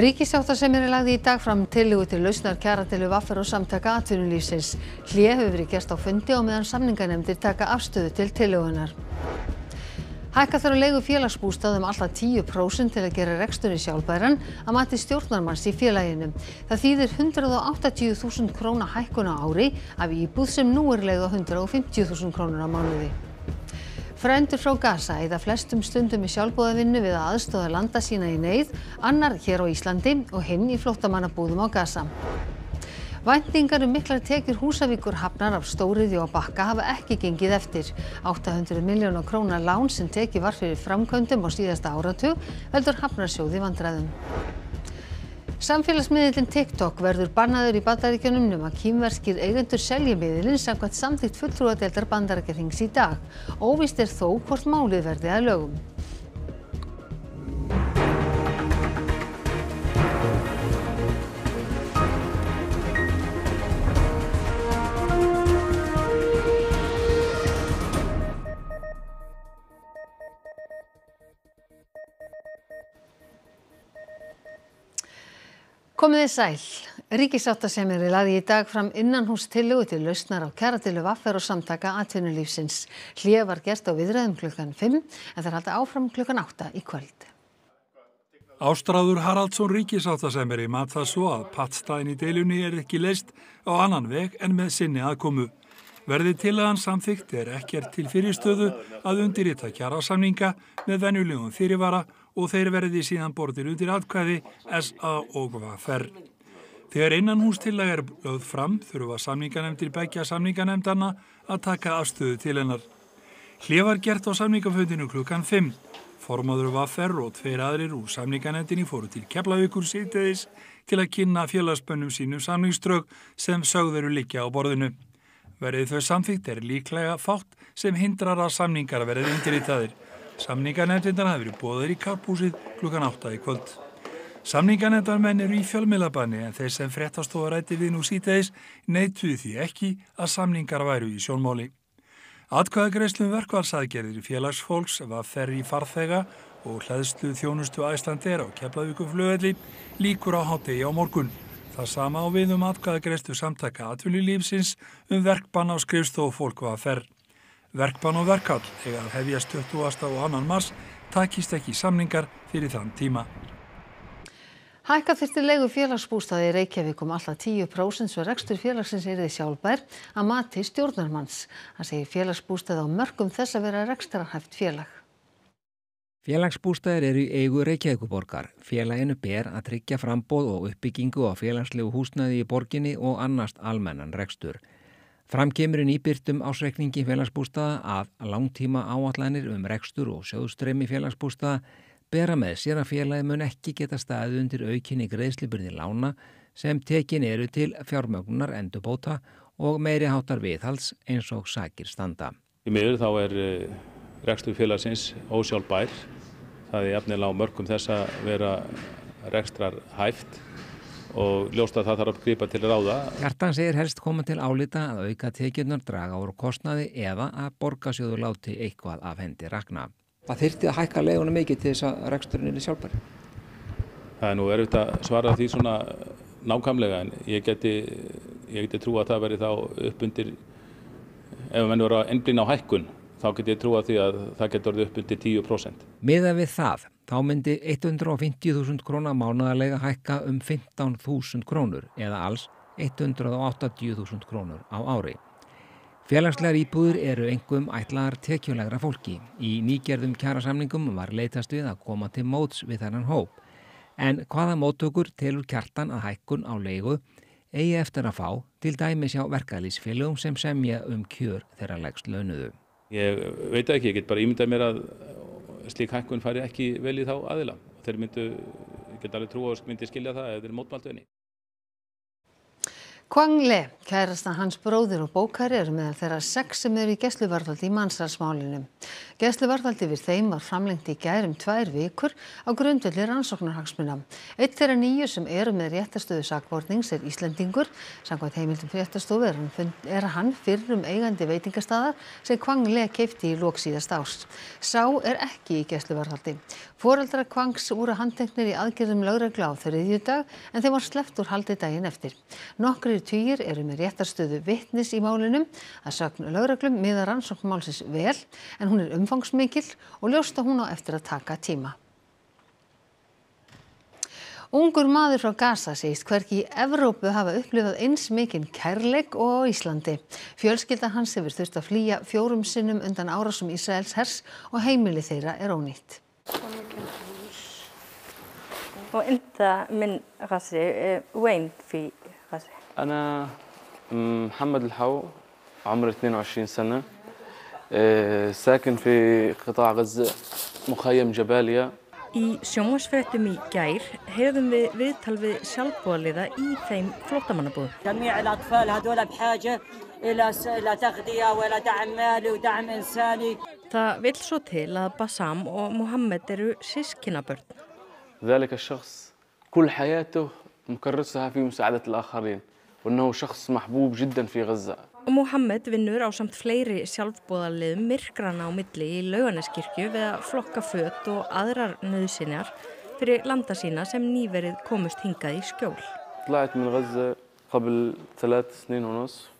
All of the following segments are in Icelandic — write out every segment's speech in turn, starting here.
Ríkisjáttarsemjari lagði í dag fram tillugu til lausnar kjaratilu vaffer og samtaka atvinnulífsins. Hlið hefur verið gert á fundi og meðan samningarnemndir taka afstöðu til tillugunar. Hækka þarf um að leigu félagsbústaðum alltaf 10% til að gera rekstunni sjálfbæran að mati stjórnarmanns í félaginu. Það þýðir 180.000 króna hækkuna ári af íbúð sem nú er leið á 150.000 krónur á mánuði frændur frá Gaza eyða flestum stundum í sjálfboðavinnu við að aðstoða landa sína í neyð, annar hér á Íslandi og hinn í flottamannabúðum á Gaza. Væntingar um miklar tekjur húsavíkur hafnar af stóriði og bakka hafa ekki gengið eftir. 800 miljónar krónar lán sem teki var fyrir framkvöndum á síðasta áratug veldur hafnarsjóði vandræðum samfélagsmiðillinn TikTok verður bannaður í Bandaríkjunum nema kýmverskir eigendur selji miðilinn samkvæmt samþýtt fulltrúadeldar Bandaríkjathings í dag. Óvist er þó hvort málið verði að lögum. Komið þið sæl. Ríkisáttasemjari laði í dag fram innanhústillugu til lausnar á kjaratilu vaffer og samtaka atvinnulífsins. Hlið var gert á viðræðum klukkan 5 en það haldi áfram klukkan 8 í kvöld. Ástráður Haraldsson Ríkisáttasemjari mat það svo að pattstæðin í deilunni er ekki leist á annan veg en með sinni aðkomu. Verði til að hann samþygt er ekkert til fyrirstöðu að undirýta kjarasamninga með venjulegum fyrirvara og þeir verði síðan borðir undir atkvæði SA og VFR. Þegar einan hústillaga er lögð fram þurfa samninganemndir begja samninganemndana að taka afstöðu til hennar. Hlið var gert á samningaföndinu klukkan 5. Formaður VFR og tveir aðrir úr samninganemndinni fóru til Keflavíkur sítiðis til að kynna fjölaðspönnum sínum samningströg sem sögðurum líkja á borðinu. Verðið þau samþýtt er líklega fátt sem hindrar að samningar verðið undirritaðir. Samningarnefndindar hafi verið bóðir í karpúsið klukkan 8 í kvöld. Samningarnefndarmenn eru í fjölmilabanni en þeir sem frettastofarætti við nú sítegis neituði því ekki að samningar væru í sjónmáli. Atkvæðagreislum verkvælsaðgerðir félagsfólks var ferri í farþega og hlæðslu þjónustu æslandeira á Keflavíkum flugvelli líkur á hátegi á morgun. Það sama á við um atkvæðagreislu samtaka atvinnulífsins um verkbann á skrifstof fólk var ferr. Verkbann og verkall, eða hefjast 20. og annan mars, takist ekki samningar fyrir þann tíma. Hækka þyrtir leigu félagsbústaði í Reykjavík um alltaf 10% svo rekstur félagsins er þið sjálfbær að mati stjórnarmanns. Það segir félagsbústaði á mörgum þess að vera rekstarahæft félag. Félagsbústaðir eru í eigu Reykjavíkuborgar. Félaginu ber að tryggja frambóð og uppbyggingu á félagslegu húsnaði í borginni og annast almennan rekstur. Framkemurinn íbyrtum ásreikningi félagsbústaða að langtíma áallanir um rekstur og sjóðstremi félagsbústaða bera með sér að félagi mun ekki geta staðið undir aukinni greiðslipurði lána sem tekin eru til fjármögnunar endubóta og meiri hátar viðhals eins og sakir standa. Í miður þá er eh, rekstur félagsins ósjálfbær. Það er efnilega á mörgum þess að vera rekstrar hæft og ljósta að það þarf að gripa til ráða. Hjartan segir helst koma til álita að auka tekjurnar draga úr kostnaði eða að borgasjóður láti eitthvað af hendi rakna. Hvað þyrti að hækka leiðuna mikið til þess að reksturinn er sjálfar? Það er nú verið að svara því svona nákvæmlega en ég geti, ég geti trú að það veri þá upp undir, ef mann verið að ennblýna á hækkun þá geti ég trú að því að það geti verið upp undir 10%. Miða við það. Þá myndi 150.000 krónar mánuðarlega hækka um 15.000 krónur eða alls 180.000 krónur á ári. Félagslegar íbúður eru engum ætlaðar tekjulegra fólki. Í nýgerðum kjærasamlingum var leytast við að koma til móts við þennan hóp. En hvaða móttökur telur kjartan að hækkun á leigu eigi eftir að fá til dæmis á verkaðlýsfélögum sem semja um kjör þeirra legst lögnuðu? Ég veit ekki, ég get bara ímyndað mér að slík hækkun færi ekki vel í þá aðila og þeir myndu geta alveg trú á að myndi skilja það ef þeir mótmæltu henni Kwang Le, kærasta hans bróðir og bókari eru meðal þeirra sex sem eru í gesluvarðaldi í mannsarsmálinu. Gesluvarðaldi við þeim var framlengt í gærum tvær vikur á grundvelli rannsóknarhagsmuna. Eitt þeirra nýju sem eru með réttastöðu sakvornings er Íslandingur. Sangvægt heimildum réttastofu er hann, er hann fyrrum eigandi veitingastadar sem Kwang Le keipti í lóksíðast ást. Sá er ekki í gesluvarðaldi foreldrar Hvangs voru handteknir í aðgerðum lögreglu á þriðjudag en þeim var sleppt úr haldi daginn eftir. Nokkrir týjir eru með réttarstöðu vittnis í málunum að sögn lögreglum miða rannsóknmálsins vel en hún er umfangsmikil og ljósta hún á eftir að taka tíma. Ungur maður frá Gaza segist hverki í Evrópu hafa upplifað eins mikinn kærleik og Íslandi. Fjölskylda hans hefur þurft að flýja fjórum sinnum undan árásum Ísraels hers og heimili þeirra er ónýtt. وانت من غزه وين في غزه انا محمد الحو عمري 22 سنه ساكن في قطاع غزه مخيم جباليا Í sjómasfrettum í gær hefðum við viðtal við sjálfbóliða í þeim flottamannabúðum. Það vil svo til að Bassam og Mohammed eru sískinabörn. ذلك الشخص كل حياته مكرسها في مساعدة الآخرين وأنه شخص محبوب جدا في غزة. Mohammed vinnur á samt fleiri sjálfbúðarlið myrkran á milli í lauganeskirkju við að flokka fött og aðrar nöðsinjar fyrir landa sína sem nýverið komust hingað í skjól. طلعت من غزة قبل ثلاث سنين ونصف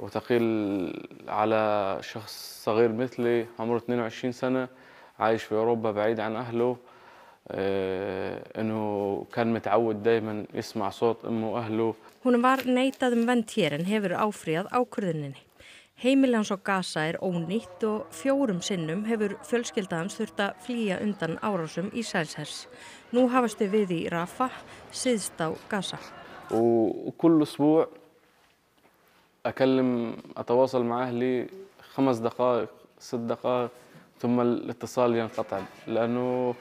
وتقل على شخص صغير مثلي عمره 22 سنة عايش في أوروبا بعيد عن أهله انه كان متعود دايما يسمع صوت امه واهله Hún var neitað um vend hér en hefur áfríðað ákvörðuninni. Heimil hans og Gaza er ónýtt og fjórum sinnum hefur fjölskyldaðans þurft að flýja undan árásum í sælshers. Nú hafastu við í Rafa, siðst á Gaza. Og kullu svúr اكلم اتواصل مع اهلي خمس دقائق ست دقائق ثم الاتصال ينقطع لانه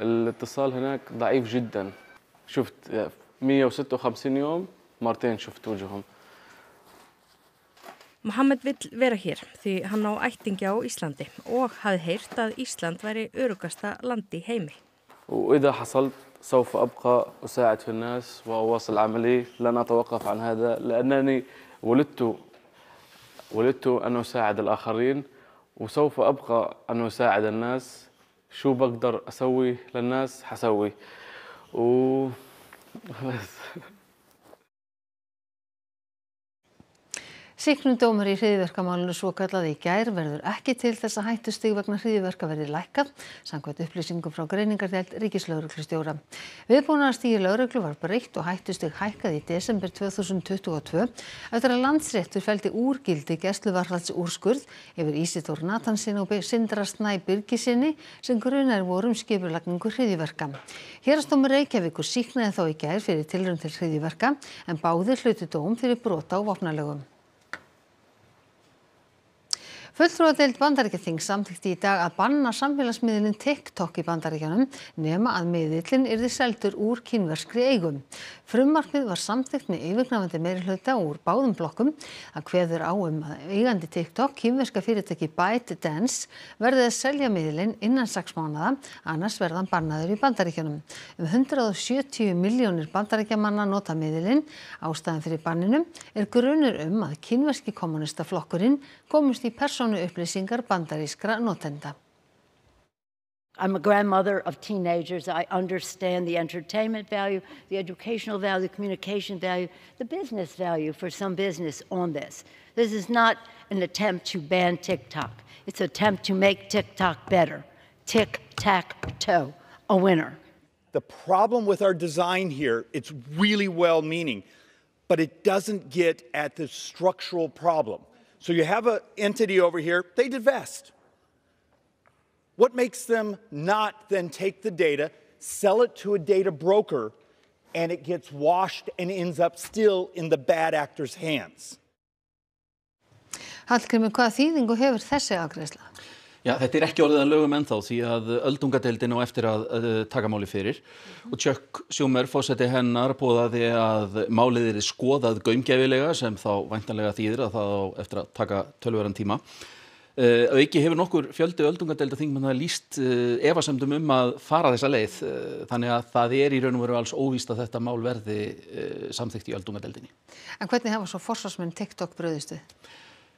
الاتصال هناك ضعيف جدا شفت 156 يوم مرتين شفت وجههم Mohamed vill vera hér því hann á ættingi á Íslandi og hafði heyrt að Ísland væri örugasta landi وإذا حصلت سوف أبقى أساعد في الناس وأواصل عملي لن أتوقف عن هذا لأنني ولدت ولدت أن أساعد الآخرين وسوف أبقى أن أساعد الناس شو بقدر أسوي للناس حسوي و بس Sýknudómur í hriðiverkamálinu svo kallaði í gær verður ekki til þess að hættustig vegna hriðiverka verði lækkað, samkvæmt upplýsingum frá greiningardelt Ríkislauruglustjóra. Viðbúnarstígi lauruglu var breytt og hættustig hækkað í desember 2022 eftir að landsréttur fældi úrgildi gæsluvarðats úrskurð yfir Ísitór Natansin og Sindra Snæ Birgisinni sem grunar vorum skipurlagningu hriðiverka. Hérastómur Reykjavíkur síknaði þá í gær fyrir tilrönd til hriðiverka en báðir hluti dóm fyrir brota á vopnalögum fulltrúadeild Bandaríkjaþings samþykkti í dag að banna samfélagsmiðilinn TikTok í Bandaríkjunum nema að miðillinn yrði seldur úr kínverskri eigu frumvarpið var samþykkt með yfirgnafandi meirihluta úr báðum blokkum að hveður á um að eigandi TikTok kínverska fyrirtæki ByteDance verði að selja miðilinn innan 6 mánada annars verðan bannaður í Bandaríkjunum um 170 miljónir bandaríkjamanna nota miðilinn ástæðan fyrir banninum er grunur um að kínverski kommunistaflokkurinn í bandarískra notenda. I'm a grandmother of teenagers. I understand the entertainment value, the educational value, the communication value, the business value for some business on this. This is not an attempt to ban TikTok. It's an attempt to make TikTok better. Tick, tack, toe, a winner. The problem with our design here, it's really well meaning, but it doesn't get at the structural problem. So you have an entity over here, they divest. What makes them not then take the data, sell it to a data broker, and it gets washed and ends up still in the bad actor's hands? Hallgrimur, hvaða þýðingu hefur þessi afgreðsla? Já, þetta er ekki orðið að lögum ennþá því að öldungadeildin á eftir að, að, að taka máli fyrir mm. og Chuck Schumer fórseti hennar bóðaði að málið er skoðað gaumgefilega sem þá væntanlega þýðir að það á eftir að taka tölvöran tíma. Uh, auki hefur nokkur fjöldi öldungadeilda þingum að líst uh, eh, efasemdum um að fara þessa leið uh, þannig að það er í raun og veru alls óvíst að þetta mál verði samþygt í öldungadeildinni. En hvernig hafa svo forsvarsmenn TikTok bröðistuð?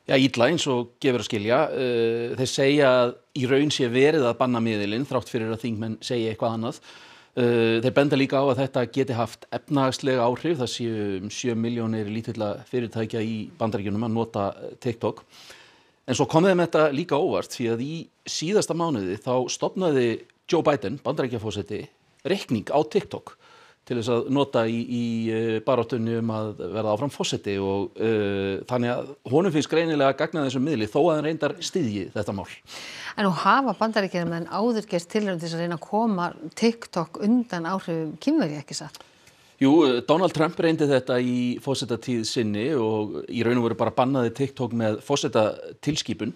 já, ítla eins og gefur að skilja. Eh, þeir segja að í raun sé verið að banna miðilinn þrátt fyrir að þingmenn segja eitthvað annað. Eh, þeir benda líka á að þetta geti haft efnagslega áhrif, það séu um 7 miljónir lítilla fyrirtækja í bandaríkunum að nota TikTok. En svo kom þeim þetta líka óvart því að í síðasta mánuði þá stopnaði Joe Biden, bandarækjafósetti, rekning á TikTok til þess að nota í, í eh, barátunni um að verða áfram fósetti og uh, þannig að honum finnst greinilega að gagna þessum miðli þó að hann reyndar stiðji þetta mál. En nú hafa bandaríkjum en áður gerst tilhörðum til að reyna að koma TikTok undan áhrifum kynveri ekki satt? Jú, eh, Donald Trump reyndi þetta í fósettatíð sinni og í raun og veru bara bannaði TikTok með fósettatilskipun.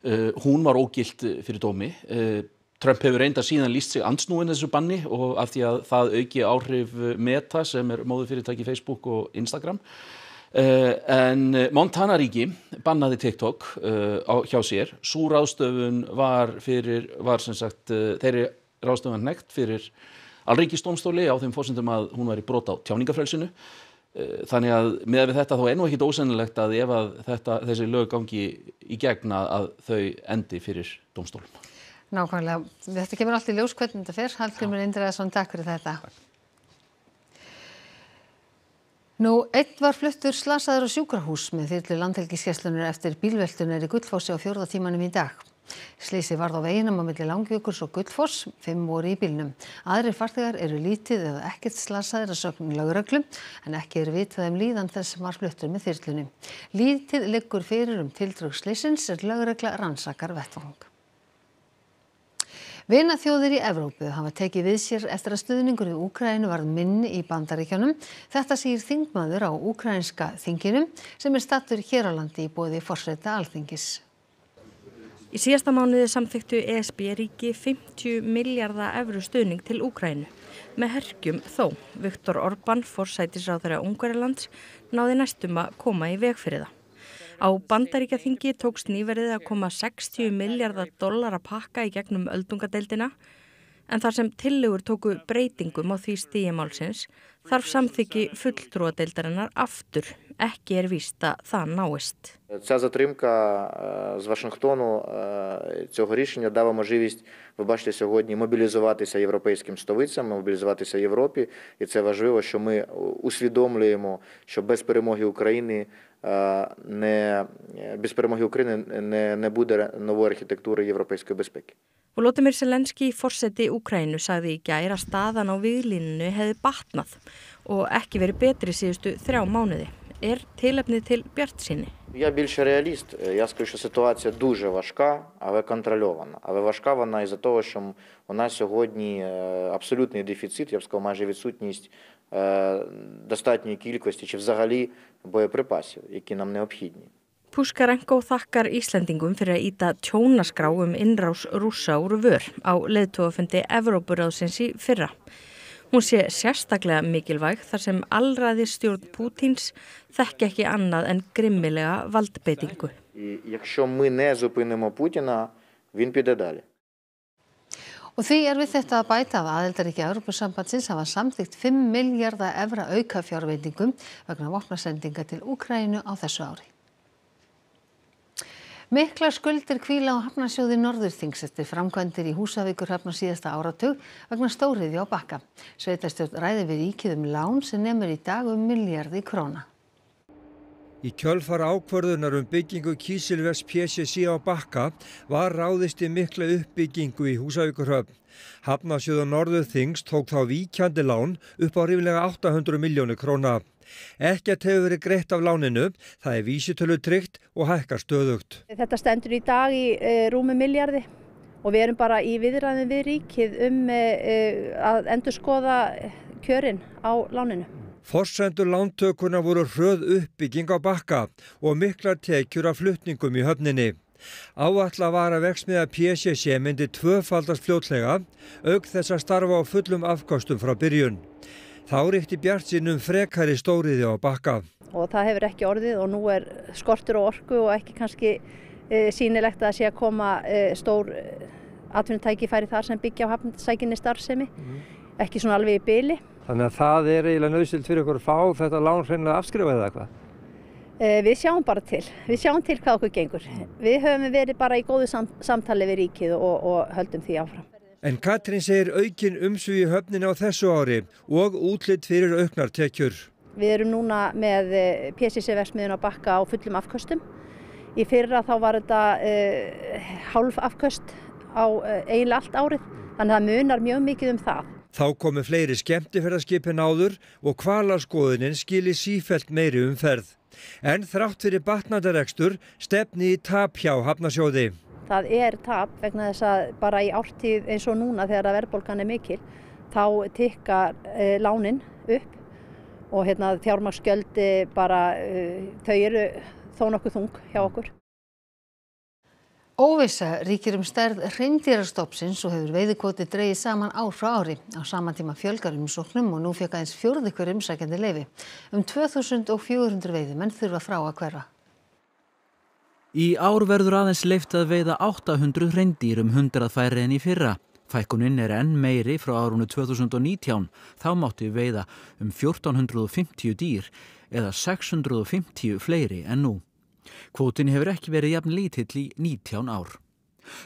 Uh, hún var ógilt fyrir dómi. Uh, Trump hefur reynda síðan líst sig ansnúin þessu banni og af því að það auki áhrif Meta sem er móðu fyrirtæki Facebook og Instagram eh, en Montana ríki bannaði TikTok eh, hjá sér svo ráðstöfun var fyrir var sem sagt eh, þeirri ráðstöfun nekt fyrir alríkistómstóli á þeim fórsendum að hún var í brot á tjáningafrælsinu þannig að með við þetta þá er nú ekkit ósennilegt að ef að þetta, þessi lög gangi í gegna að þau endi fyrir domstólum Nákvæmlega, þetta kemur allt í ljós hvernig þetta fer. Hallgrimur Indræðarsson, takk fyrir þetta. Takk. Nú, einn var fluttur slasaður á sjúkrahús með þyrlu landhelgiskeslunar eftir bílveldunar í Guldfossi á fjörðatímanum í dag. Slísi varð á veginum á milli Langjökuls og Guldfoss, fimm voru í bílnum. Aðrir fartegar eru lítið eða ekkert slasaðir að sögnu lauröglum, en ekki eru vitað um líðan þess sem var fluttur með þyrlunum. Lítið liggur fyrir um tildrög slísins er laurögla rannsakar vettvang vinaþjóðir í Evrópu hafa tekið við sér eftir að stuðningur við Úkrænu varð minni í bandaríkjónum. Þetta sýr þingmaður á úkrænska þinginu sem er stattur hér á landi í bóði fórsreita alþingis. Í síðasta mánuði samþyktu ESB ríki 50 miljarda efru stuðning til Úkrænu. Með hergjum þó, Viktor Orbán, fórsætisráður á Ungarilands, náði næstum að koma í veg fyrir það á Bandaríkjaþingi tókst nýverið að koma sextíu milljarða dollara pakka í gegnum öldungadeildina en þar sem tillegur tóku breytingum á því stíðimálsins þarf samþyggi fulltrúadeildarinnar aftur, ekki er vísta það náist. Ця затримка е, з Вашингтону е, цього рішення дала можливість, ви бачите, сьогодні мобілізуватися європейським столицям, мобілізуватися Європі, і це важливо, що ми усвідомлюємо, що без перемоги України е, не без перемоги України не, не буде нової архітектури європейської безпеки. Volodymyr Selenski, forseti Úkrænu, sagði í gær að staðan á viðlíninu hefði batnað og ekki verið betri síðustu þrjá mánuði. Er tilöfnið til Bjart síni? Ég er bílsið realist. Ég skilja að situácija er duðið varska, en kontroljóðana. En varska vana í það að hún er сьогодні absolutný deficit, ég skilja майже відсутність достатньої кількості чи взагалі боєприпасів, які нам необхідні. Puskarenko þakkar Íslandingum fyrir að íta tjónaskrá um innrás rúsa úr vör á leðtóðafundi Evrópuráðsins í fyrra. Hún sé sérstaklega mikilvæg þar sem allraði stjórn Pútins þekk ekki annað en grimmilega valdbeitingu. Og því er við þetta að bæta af aðeldaríkja Európa-sambandsins hafa samþygt 5 miljardar evra auka fjárveitingum vegna vopnarsendinga til Úkrænu á þessu ári miklar skuldir hvíla á Hafnarsjóði Norðurþings eftir framkvæmdir í Húsavíkurhafn á síðasta áratug vegna stóriði á bakka. Sveitarstjórn ræði við ríkið um lán sem nefnur í dag um miljardi króna. Í kjölfara ákvörðunar um byggingu Kísilvers PCC á Bakka var ráðist í mikla uppbyggingu í Húsavíkurhöfn. Hafnarsjöðu Norðu Þings tók þá víkjandi lán upp á rífilega 800 miljónu króna. Ekkert hefur verið greitt af láninu, það er vísitölu tryggt og hækkar stöðugt. Þetta stendur í dag í e, rúmi miljardi og við erum bara í viðræðin við ríkið um e, e að endur skoða kjörin á láninu. Forsendur lántökuna voru hröð uppbygging á bakka og miklar tekjur af fluttningum í höfninni. Áall að vara veksmiða PCC myndi tvöfaldast fljótlega, auk þess að starfa á fullum afkostum frá byrjun. Þá ríkti Bjart sínum frekari stóriði á bakka. Og það hefur ekki orðið og nú er skortur og orku og ekki kannski e, sínilegt að sé að koma e, stór e, atvinnutæki færi þar sem byggja á hafnsækinni starfsemi, mm. ekki svona alveg í byli. Þannig að það er eiginlega nöðsild fyrir okkur að fá þetta lán hreinlega afskrifaðið eða hvað? Eh, við sjáum bara til. Við sjáum til hvað okkur gengur. Við höfum verið bara í góðu samt samtali við ríkið og, og höldum því áfram. En Katrín segir aukin umsugi höfnin á þessu ári og útlitt fyrir auknartekjur. Við erum núna með eh, PCC-versmiðun á bakka á fullum afkvöstum. Í fyrra þá var þetta uh, hálf afkvöst á uh, eiginlega allt árið. Þannig að það munar mjög mikið um það. Þá komi fleiri skemmtifæraskipin áður og kvalarskoðunin skili sífelt meiri umferð. En þrátt fyrir batnadarekstur stefni í tap hjá Hafnasjóði. Það er tap vegna þess að bara í ártíð eins og núna þegar verðbólgan er mikil þá tikkar e, eh, lánin upp og hérna, þjármarskjöldi eh, bara e, þau eru þó nokkuð þung hjá okkur. Óvisa ríkir um stærð hreimdýrastofnsins og hefur veiðikvoti dreyið saman ár frá ári. Á sama tíma fjölgar umsóknum og nú fjöka eins fjörðu hver umsækjandi leifi. Um 2400 veiðimenn þurfa frá að hverfa. Í ár verður aðeins leift að veiða 800 hreimdýr um 100 færi en í fyrra. Fækuninn er enn meiri frá árunnu 2019. Þá mátti veiða um 1450 dýr eða 650 fleiri en nú. Kvótin hefur ekki verið jafn lítill í 19 ár.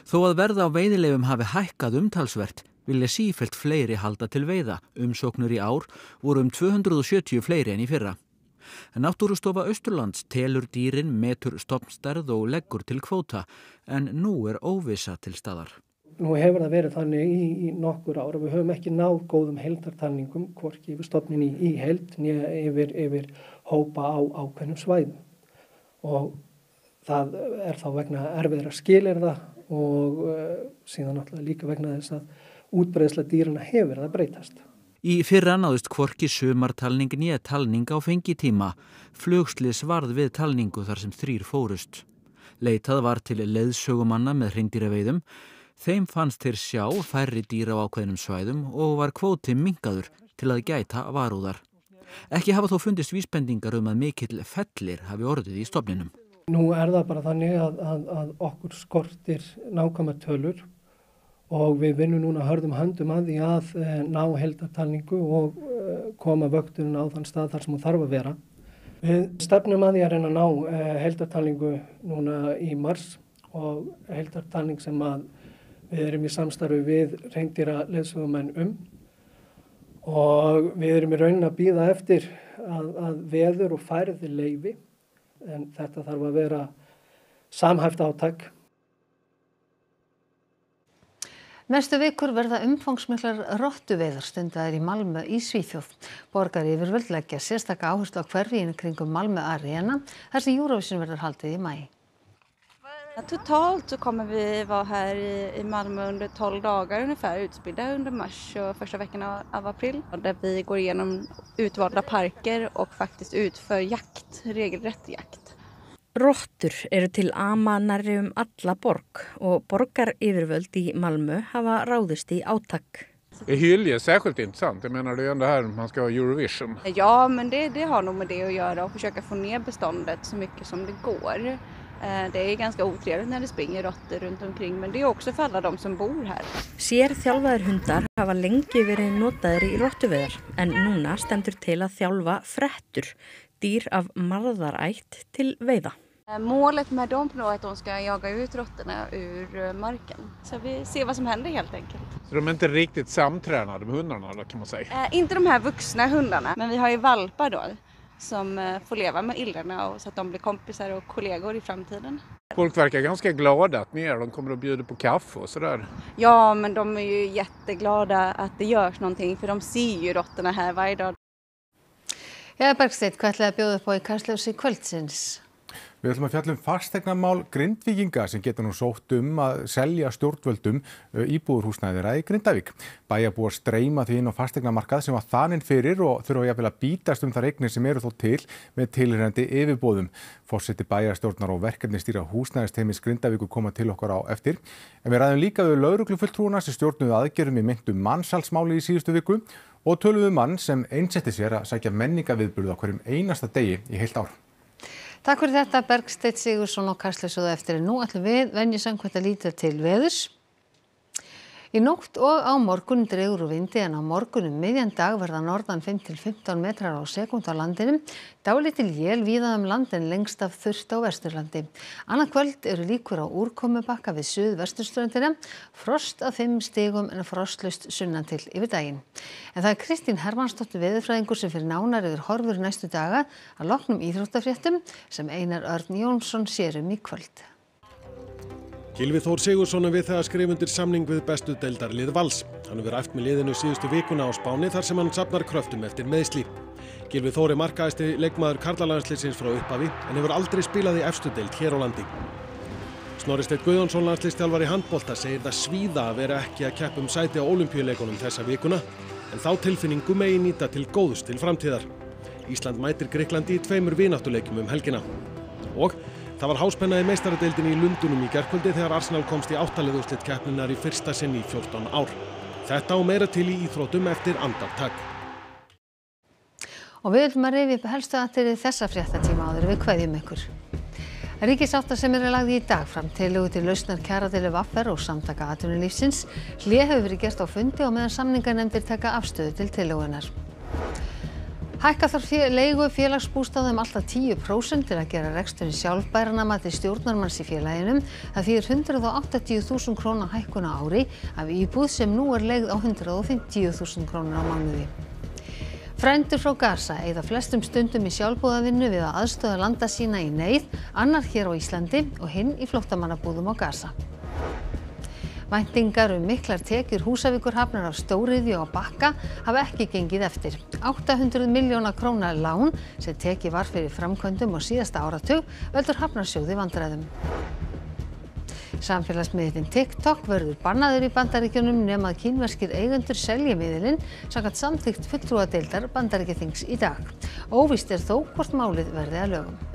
Þó að verða á veiðilegum hafi hækkað umtalsvert vilja sífelt fleiri halda til veiða. Umsóknur í ár voru um 270 fleiri enn í fyrra. Náttúrustofa Östurlands telur dýrin, metur stopnstærð og leggur til kvóta en nú er óvisa til staðar. Nú hefur það verið þannig í, í nokkur ára. Við höfum ekki náð góðum heldartanningum, hvorki yfir stopnin í, í held nýja yfir, yfir hópa á ákveðnum svæðum og það er þá vegna erfiðra skilirða og eh, síðan náttúrulega líka vegna þess að útbreyðslega dýrana hefur að breytast. Í fyrra náðist kvorki sömartalningin ég talning á fengitíma. Flugslis varð við talningu þar sem þrýr fórust. Leitað var til leðsögumanna með hreindýraveiðum. Þeim fannst þeir sjá færri dýra á ákveðnum svæðum og var kvóti mingadur til að gæta varúðar ekki hafa þó fundist vísbendingar um að mikill fellir hafi orðið í stofninum. Nú er það bara þannig að, að, að okkur skortir nákvæmlega tölur og við vinnum núna hörðum handum að því að e, ná heldartalningu og e, koma vöktunum á þann stað þar sem hún þarf að vera. Við stefnum að því að reyna að ná e, eh, heldartalningu núna í mars og heldartalning sem að við erum í samstarfi við reyndir að leðsögumenn um og við erum í raunin að býða eftir að, að veður og færði leifi en þetta þarf að vera samhæft átæk. Næstu vikur verða umfangsmiklar róttuveður stundaðir í Malmö í Svíþjóð. Borgar yfir völdleggja sérstakka áherslu á hverfíinu kringum Malmö Arena þar sem Júruvísin verður haldið í mæi. Totalt så kommer vi vara här i Malmö under 12 dagar ungefär utspridda under mars och första veckan av april där vi går igenom utvalda parker och faktiskt utför jakt, regelrätt jakt. Róttur eru til ama nærri um alla borg och borgaryfirvöld i Malmö hafa ráðist í átak. Är Hylje särskilt intressant? Jag menar, det är ju ändå här man ska ha Eurovision. Ja, men det, det har nog med det att göra och försöka få ner beståndet så mycket som det går. Eh, det är ganska otrevligt när det springer råttor runt omkring men det är också för alla de som bor här. Sérþjálfaðir hundar hafa lengi verið notaðir í råttuveðar en núna stendur til að þjálfa frættur, dýr af marðarætt til veiða. Eh, målet med dem är att de ska jaga ut råttorna ur eh, marken. Så vi ser vad som händer helt enkelt. Så de är inte riktigt samtränade med hundarna kan man säga? Eh, inte de här vuxna hundarna, men vi har ju valpar då som eh, får leva med illrarna och så att de blir kompisar och kollegor i framtiden. Folk verkar ganska glada att ni är De kommer att bjuda på kaffe och sådär. Ja, men de är ju jätteglada att det görs någonting för de ser ju råttorna här varje dag. Ja, Bergstedt, hvað ætlaði að bjóða upp á í Karlsljósi kvöldsins? Við ætlum að fjalla um fastegnamál grindvikinga sem geta nú sótt um að selja stjórnvöldum íbúðurhúsnæðira í Grindavík. Bæjarbúar streyma því inn á fastegnamarkað sem var þaninn fyrir og þurfa jafnvel að bítast um þar eignir sem eru þó til með tilhengandi yfirbóðum. Fórseti bæjarstjórnar og verkefni stýra húsnæðisteimis Grindavíku koma til okkar á eftir. En við ræðum líka við lauruglufulltrúna sem stjórnuðu aðgerðum í myndum mannsalsmáli í síðustu viku og tölvuðu um mann sem einsetti sér að sækja menningaviðburð á hverjum einasta degi í heilt ár. Takk fyrir þetta Bergstedt Sigursson og Karslessuða eftir en nú ætlum við venjið sangkvæmt að líta til veðurs í nótt og á morgun dregur úr vindi en á morgun um miðjan dag verða norðan 5 til 15 metrar á sekund á landinu. Dálitil jél víðað um landin lengst af þurft á vesturlandi. Anna kvöld eru líkur á úrkomubakka við suð vesturströndina, frost að 5 stigum en frostlust sunnan til yfir daginn. En það er Kristín Hermannsdóttir veðurfræðingur sem fyrir nánar yfir horfur næstu daga að loknum íþróttafréttum sem Einar Örn Jónsson sérum í kvöld. Gilvi Þór Sigurssona við það að skrifa undir samning við bestu deildar lið vals. Hann hefur æft með liðinu síðustu vikuna á spáni þar sem hann sapnar kröftum eftir meðsli. Gilvi Þór er markaðisti leikmaður Karlalandsliðsins frá upphafi en hefur aldrei spilaði efstu deild hér á landi. Snorristeit Guðjónsson landslistjálfar í handbólta segir það svíða að vera ekki að keppum sæti á olimpíuleikunum þessa vikuna en þá tilfinningu megi nýta til góðust til framtíðar. Ísland mætir Greiklandi í tveimur vináttuleikum um helgina. Og Það var háspenna í meistaradeildin í Lundunum í gerðkvöldi þegar Arsenal komst í áttalið úrslitt keppninar í fyrsta sinn í 14 ár. Þetta og meira til í Íþrótum eftir andartak. Og við viljum að reyfi upp helstu aðtyrið þessa fréttatíma áður við hverjum ykkur. Ríkisáttar sem eru lagði í dag fram tilugu til lausnar kjæratilu vaffer og samtaka aðtunulífsins. Hlið hefur verið gert á fundi og meðan samningarnemdir taka afstöðu til tilugunar. Hækka þarf leigu félagsbústaðum alltaf 10% til að gera reksturinn sjálfbæran að mati stjórnarmanns í félaginum. Það fyrir 180.000 krónar hækkuna ári af íbúð sem nú er leigð á 150.000 krónar á mánuði. Frændur frá Gaza eigða flestum stundum í sjálfbúðavinnu við að aðstöða landa sína í neyð, annar hér á Íslandi og hinn í flottamannabúðum á Gaza væntingar um miklar tekjur Húsavíkurhafnar af stóriðju á Bakka hafa ekki gengið eftir átta hundruð milljóna króna lán sem tekið var fyrir framkvæmdum á síðasta áratug veldur Hafnarsjóði vandræðum. Samfélagsmiðlinn TikTok verður bannaður í bandaríkjunum nema að kínverskir eigundur selja miðlinn sangat samþygt fulltrúadeildar bandaríkjethings í dag. Óvist er þó hvort málið verði að lögum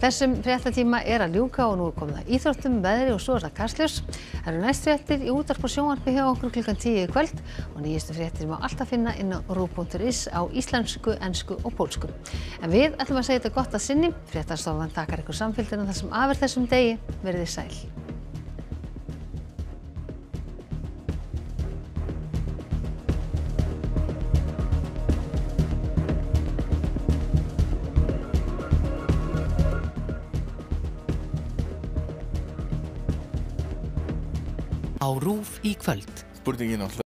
þessum fréttatíma er að ljúka og nú er komið að íþróttum, veðri og svo er það Kastljós. Það eru næst fréttir í útarp og sjónvarpi hjá okkur klukkan 10 í kvöld og nýjustu fréttir má alltaf finna inn á rú.is á íslensku, ennsku og pólsku. En við ætlum að segja þetta gott að sinni. Fréttarstofan takar ykkur samfélgina þar sem aðverð þessum degi verði sæl. á RÚV í kvöld. Spurningin alltaf.